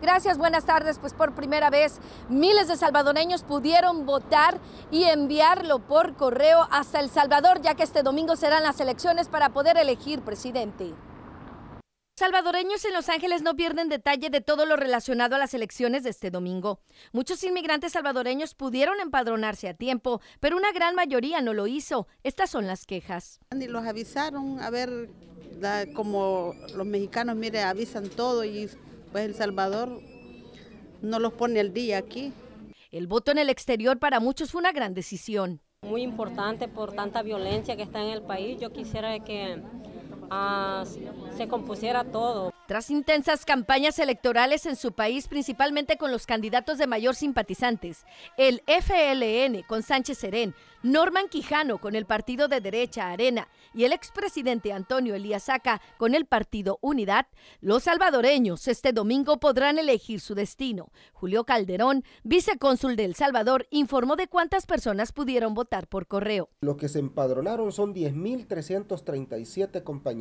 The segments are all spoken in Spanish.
Gracias, buenas tardes. Pues por primera vez miles de salvadoreños pudieron votar y enviarlo por correo hasta El Salvador, ya que este domingo serán las elecciones para poder elegir presidente. Salvadoreños en Los Ángeles no pierden detalle de todo lo relacionado a las elecciones de este domingo. Muchos inmigrantes salvadoreños pudieron empadronarse a tiempo, pero una gran mayoría no lo hizo. Estas son las quejas. Ni los avisaron, a ver, como los mexicanos, mire, avisan todo y pues El Salvador no los pone al día aquí. El voto en el exterior para muchos fue una gran decisión. Muy importante por tanta violencia que está en el país. Yo quisiera que uh, se compusiera todo. Tras intensas campañas electorales en su país, principalmente con los candidatos de mayor simpatizantes, el FLN con Sánchez Serén, Norman Quijano con el partido de derecha Arena y el expresidente Antonio Elías Saca con el partido Unidad, los salvadoreños este domingo podrán elegir su destino. Julio Calderón, vicecónsul de El Salvador, informó de cuántas personas pudieron votar por correo. Los que se empadronaron son 10.337 compañeros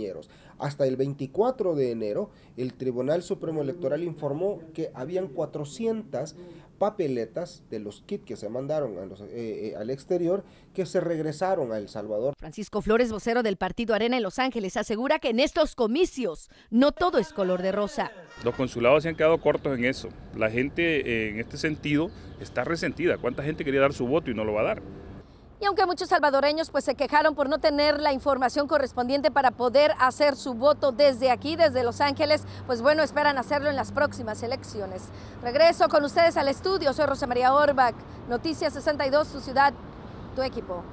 hasta el 24 de enero, el Tribunal Supremo Electoral informó que habían 400 papeletas de los kits que se mandaron eh, eh, al exterior que se regresaron a El Salvador. Francisco Flores, vocero del partido Arena en Los Ángeles, asegura que en estos comicios no todo es color de rosa. Los consulados se han quedado cortos en eso. La gente eh, en este sentido está resentida. ¿Cuánta gente quería dar su voto y no lo va a dar? Y aunque muchos salvadoreños pues se quejaron por no tener la información correspondiente para poder hacer su voto desde aquí, desde Los Ángeles, pues bueno, esperan hacerlo en las próximas elecciones. Regreso con ustedes al estudio. Soy Rosa María Orbach, Noticias 62, su ciudad, tu equipo.